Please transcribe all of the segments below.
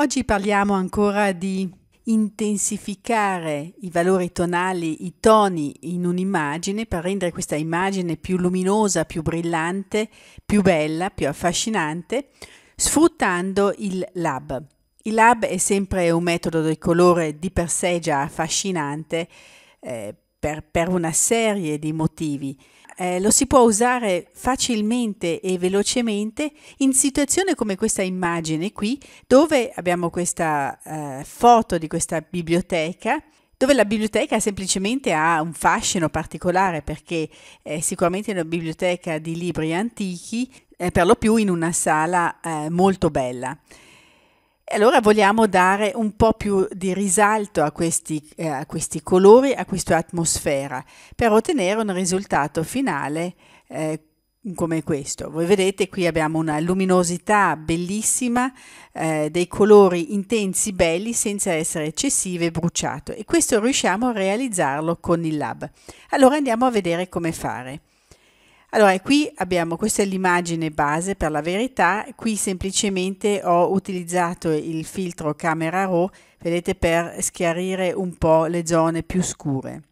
Oggi parliamo ancora di intensificare i valori tonali, i toni in un'immagine per rendere questa immagine più luminosa, più brillante, più bella, più affascinante, sfruttando il lab. Il lab è sempre un metodo del colore di per sé già affascinante eh, per, per una serie di motivi eh, lo si può usare facilmente e velocemente in situazioni come questa immagine qui, dove abbiamo questa eh, foto di questa biblioteca dove la biblioteca semplicemente ha un fascino particolare perché eh, è sicuramente una biblioteca di libri antichi, eh, per lo più in una sala eh, molto bella allora vogliamo dare un po' più di risalto a questi, eh, a questi colori, a questa atmosfera, per ottenere un risultato finale eh, come questo. Voi vedete qui abbiamo una luminosità bellissima, eh, dei colori intensi, belli, senza essere eccessivi e bruciato. E questo riusciamo a realizzarlo con il lab. Allora andiamo a vedere come fare. Allora, qui abbiamo, questa è l'immagine base per la verità, qui semplicemente ho utilizzato il filtro camera RAW, vedete, per schiarire un po' le zone più scure.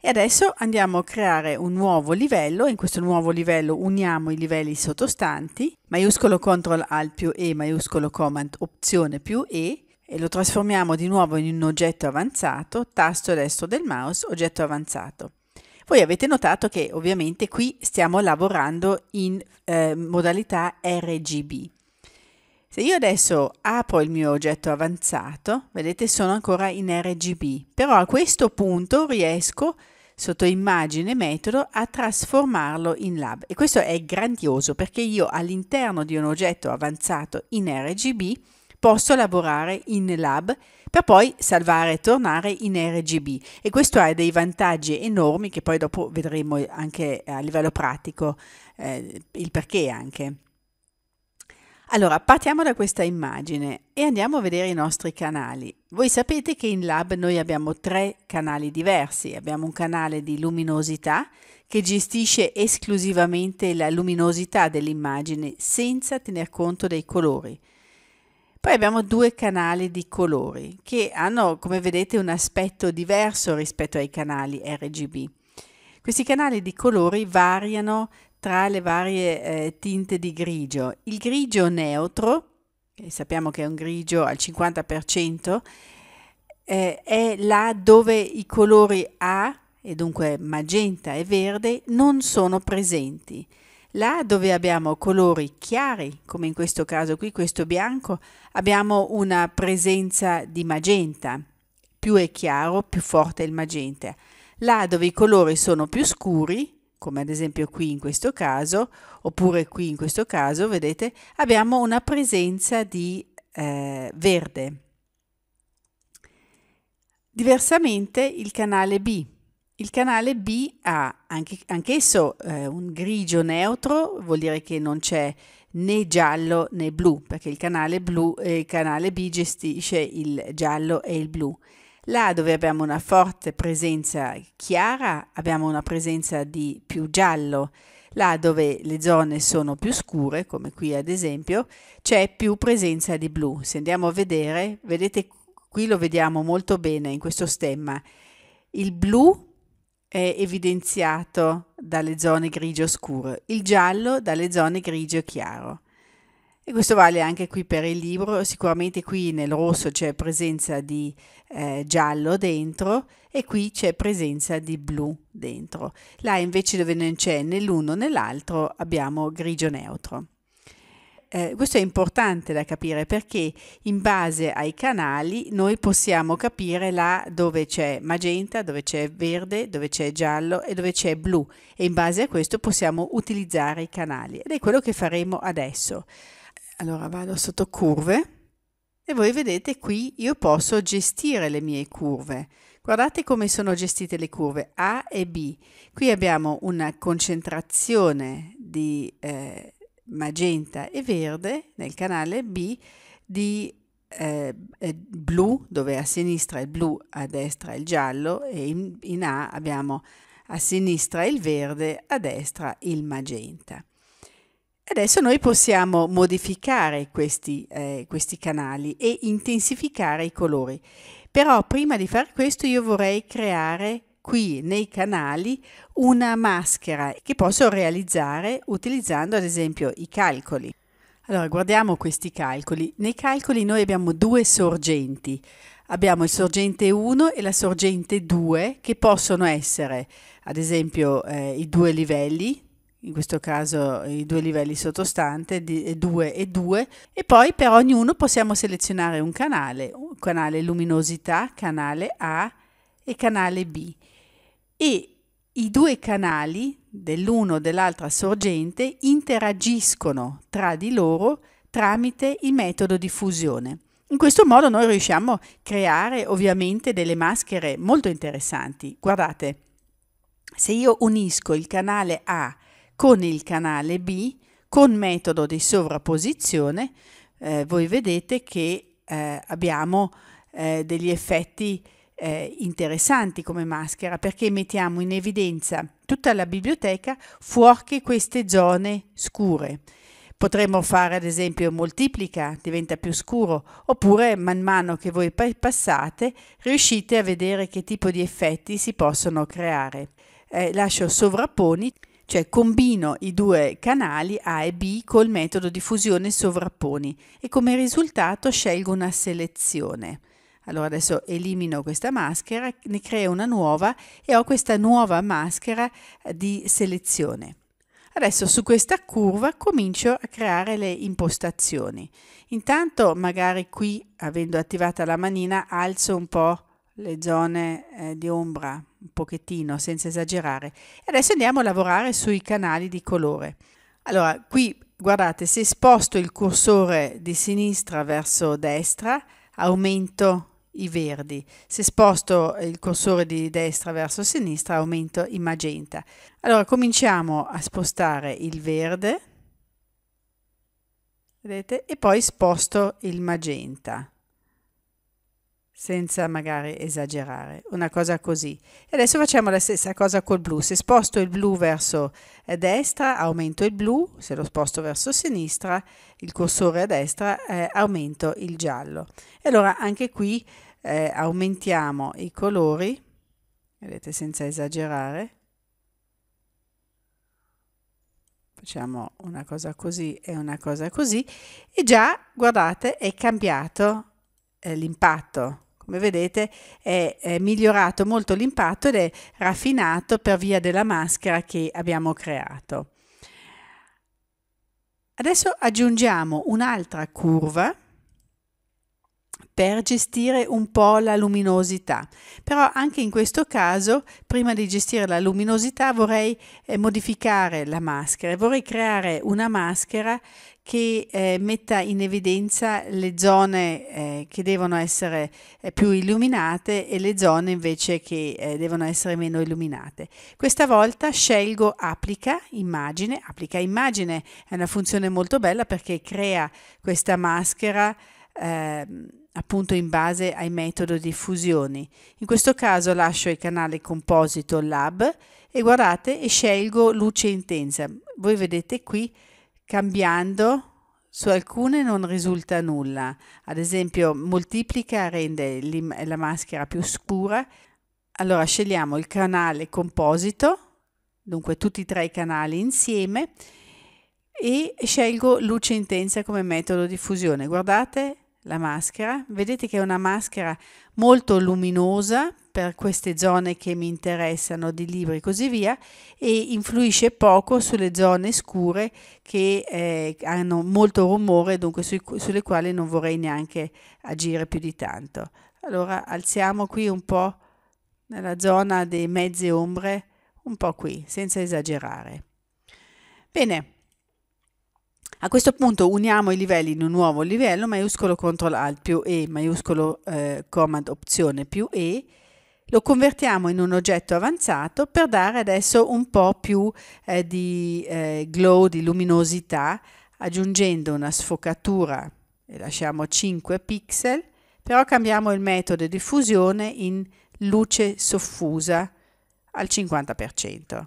E adesso andiamo a creare un nuovo livello, in questo nuovo livello uniamo i livelli sottostanti, maiuscolo CTRL ALT più E, maiuscolo COMMAND opzione più E, e lo trasformiamo di nuovo in un oggetto avanzato, tasto destro del mouse, oggetto avanzato. Poi avete notato che ovviamente qui stiamo lavorando in eh, modalità RGB. Se io adesso apro il mio oggetto avanzato, vedete sono ancora in RGB, però a questo punto riesco sotto immagine metodo a trasformarlo in lab e questo è grandioso perché io all'interno di un oggetto avanzato in RGB posso lavorare in lab per poi salvare e tornare in RGB e questo ha dei vantaggi enormi che poi dopo vedremo anche a livello pratico eh, il perché anche. Allora, partiamo da questa immagine e andiamo a vedere i nostri canali. Voi sapete che in Lab noi abbiamo tre canali diversi. Abbiamo un canale di luminosità che gestisce esclusivamente la luminosità dell'immagine senza tener conto dei colori. Poi abbiamo due canali di colori che hanno, come vedete, un aspetto diverso rispetto ai canali RGB. Questi canali di colori variano tra le varie eh, tinte di grigio. Il grigio neutro, che sappiamo che è un grigio al 50%, eh, è là dove i colori A, e dunque magenta e verde, non sono presenti Là dove abbiamo colori chiari, come in questo caso qui questo bianco, abbiamo una presenza di magenta. Più è chiaro, più forte è il magenta. Là dove i colori sono più scuri, come ad esempio qui in questo caso, oppure qui in questo caso, vedete, abbiamo una presenza di eh, verde. Diversamente il canale B il canale B ha anche, anch'esso eh, un grigio neutro, vuol dire che non c'è né giallo né blu, perché il canale, blu, eh, il canale B gestisce il giallo e il blu. Là dove abbiamo una forte presenza chiara, abbiamo una presenza di più giallo. Là dove le zone sono più scure, come qui ad esempio, c'è più presenza di blu. Se andiamo a vedere, vedete qui lo vediamo molto bene in questo stemma. Il blu è evidenziato dalle zone grigio scuro, il giallo dalle zone grigio chiaro. E questo vale anche qui per il libro, sicuramente qui nel rosso c'è presenza di eh, giallo dentro e qui c'è presenza di blu dentro. Là invece dove non c'è né l'uno né l'altro abbiamo grigio neutro. Eh, questo è importante da capire perché in base ai canali noi possiamo capire là dove c'è magenta, dove c'è verde, dove c'è giallo e dove c'è blu e in base a questo possiamo utilizzare i canali ed è quello che faremo adesso. Allora vado sotto curve e voi vedete qui io posso gestire le mie curve. Guardate come sono gestite le curve A e B. Qui abbiamo una concentrazione di... Eh, magenta e verde nel canale B di eh, blu, dove a sinistra è il blu, a destra è il giallo e in, in A abbiamo a sinistra il verde, a destra il magenta. Adesso noi possiamo modificare questi, eh, questi, canali e intensificare i colori, però prima di fare questo io vorrei creare qui nei canali una maschera che posso realizzare utilizzando ad esempio i calcoli. Allora guardiamo questi calcoli. Nei calcoli noi abbiamo due sorgenti. Abbiamo il sorgente 1 e la sorgente 2 che possono essere ad esempio eh, i due livelli in questo caso i due livelli sottostanti, 2 eh, e 2, e poi per ognuno possiamo selezionare un canale, un canale luminosità, canale A, e canale B e i due canali dell'uno e dell'altra sorgente interagiscono tra di loro tramite il metodo di fusione. In questo modo noi riusciamo a creare ovviamente delle maschere molto interessanti. Guardate, se io unisco il canale A con il canale B con metodo di sovrapposizione, eh, voi vedete che eh, abbiamo eh, degli effetti eh, interessanti come maschera perché mettiamo in evidenza tutta la biblioteca fuorché queste zone scure. Potremmo fare ad esempio moltiplica, diventa più scuro, oppure man mano che voi passate riuscite a vedere che tipo di effetti si possono creare. Eh, lascio sovrapponi, cioè combino i due canali A e B col metodo di fusione sovrapponi e come risultato scelgo una selezione. Allora adesso elimino questa maschera, ne creo una nuova e ho questa nuova maschera eh, di selezione. Adesso su questa curva comincio a creare le impostazioni. Intanto magari qui, avendo attivata la manina, alzo un po' le zone eh, di ombra, un pochettino, senza esagerare. adesso andiamo a lavorare sui canali di colore. Allora, qui guardate, se sposto il cursore di sinistra verso destra, aumento i verdi. Se sposto eh, il cursore di destra verso sinistra aumento in magenta. Allora cominciamo a spostare il verde, vedete, e poi sposto il magenta senza magari esagerare, una cosa così. E adesso facciamo la stessa cosa col blu, se sposto il blu verso eh, destra aumento il blu, se lo sposto verso sinistra il cursore a destra eh, aumento il giallo. E allora anche qui eh, aumentiamo i colori, vedete senza esagerare, facciamo una cosa così e una cosa così e già guardate è cambiato eh, l'impatto come vedete è, è migliorato molto l'impatto ed è raffinato per via della maschera che abbiamo creato. Adesso aggiungiamo un'altra curva per gestire un po' la luminosità. Però anche in questo caso, prima di gestire la luminosità, vorrei eh, modificare la maschera. Vorrei creare una maschera che eh, metta in evidenza le zone eh, che devono essere eh, più illuminate e le zone invece che eh, devono essere meno illuminate. Questa volta scelgo applica immagine, applica immagine è una funzione molto bella perché crea questa maschera ehm, appunto in base ai metodo di fusioni. In questo caso lascio il canale Composito Lab e guardate e scelgo luce intensa. Voi vedete qui cambiando su alcune non risulta nulla, ad esempio moltiplica rende la maschera più scura, allora scegliamo il canale composito, dunque tutti e tre i canali insieme, e scelgo luce intensa come metodo di fusione. Guardate, la maschera, vedete che è una maschera molto luminosa per queste zone che mi interessano di libri e così via e influisce poco sulle zone scure che eh, hanno molto rumore dunque su, sulle quali non vorrei neanche agire più di tanto. Allora alziamo qui un po' nella zona dei mezze ombre, un po' qui, senza esagerare. Bene, a questo punto uniamo i livelli in un nuovo livello, maiuscolo CTRL ALT più E, maiuscolo eh, Command Opzione più E, lo convertiamo in un oggetto avanzato per dare adesso un po' più eh, di eh, glow, di luminosità, aggiungendo una sfocatura, e lasciamo 5 pixel, però cambiamo il metodo di fusione in luce soffusa al 50%.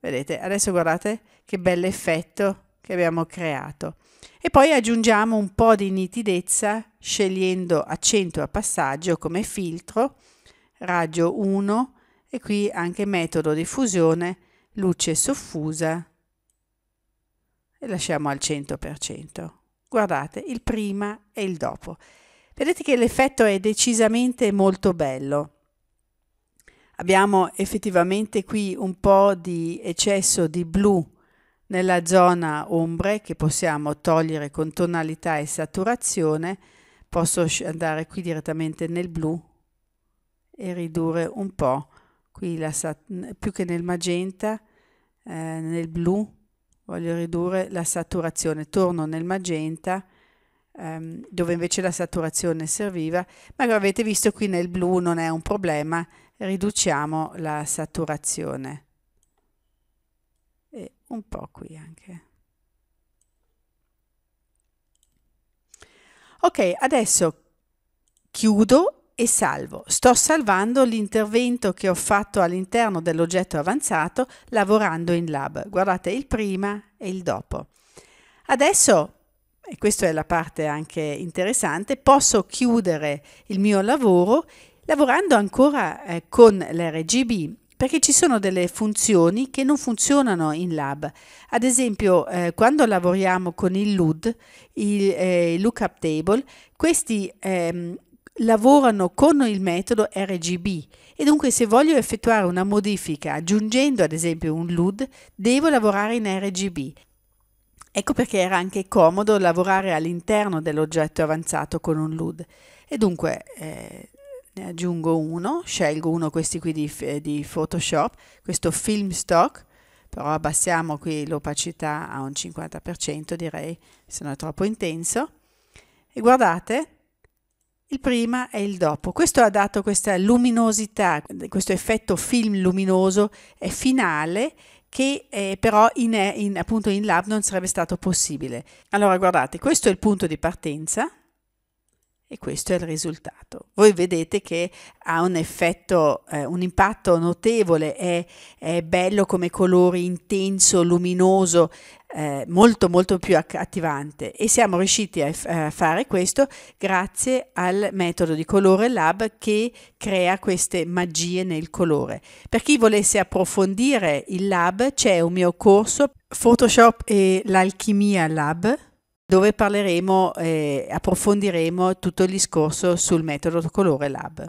Vedete, adesso guardate che bell'effetto che abbiamo creato e poi aggiungiamo un po' di nitidezza scegliendo accento a passaggio come filtro, raggio 1 e qui anche metodo di fusione, luce soffusa e lasciamo al 100%. Guardate il prima e il dopo. Vedete che l'effetto è decisamente molto bello. Abbiamo effettivamente qui un po' di eccesso di blu nella zona ombre che possiamo togliere con tonalità e saturazione posso andare qui direttamente nel blu e ridurre un po' qui la più che nel magenta eh, nel blu voglio ridurre la saturazione torno nel magenta ehm, dove invece la saturazione serviva ma come avete visto qui nel blu non è un problema riduciamo la saturazione un po' qui anche. Ok, adesso chiudo e salvo. Sto salvando l'intervento che ho fatto all'interno dell'oggetto avanzato lavorando in lab. Guardate il prima e il dopo. Adesso, e questa è la parte anche interessante, posso chiudere il mio lavoro lavorando ancora eh, con l'RGB perché ci sono delle funzioni che non funzionano in lab. Ad esempio, eh, quando lavoriamo con il LUD, il, eh, lookup table, questi ehm, lavorano con il metodo RGB e dunque se voglio effettuare una modifica aggiungendo ad esempio un LUD, devo lavorare in RGB. Ecco perché era anche comodo lavorare all'interno dell'oggetto avanzato con un LUD. E dunque eh, ne aggiungo uno, scelgo uno questi qui di, di Photoshop, questo film stock, però abbassiamo qui l'opacità a un 50% direi, se non è troppo intenso. E guardate, il prima e il dopo. Questo ha dato questa luminosità, questo effetto film luminoso è finale che eh, però in, in, appunto in lab non sarebbe stato possibile. Allora guardate, questo è il punto di partenza, e questo è il risultato. Voi vedete che ha un effetto, eh, un impatto notevole, è, è, bello come colore intenso, luminoso, eh, molto molto più attivante e siamo riusciti a, a, fare questo grazie al metodo di colore lab che crea queste magie nel colore. Per chi volesse approfondire il lab c'è un mio corso Photoshop e l'alchimia lab dove parleremo e eh, approfondiremo tutto il discorso sul metodo Colore Lab.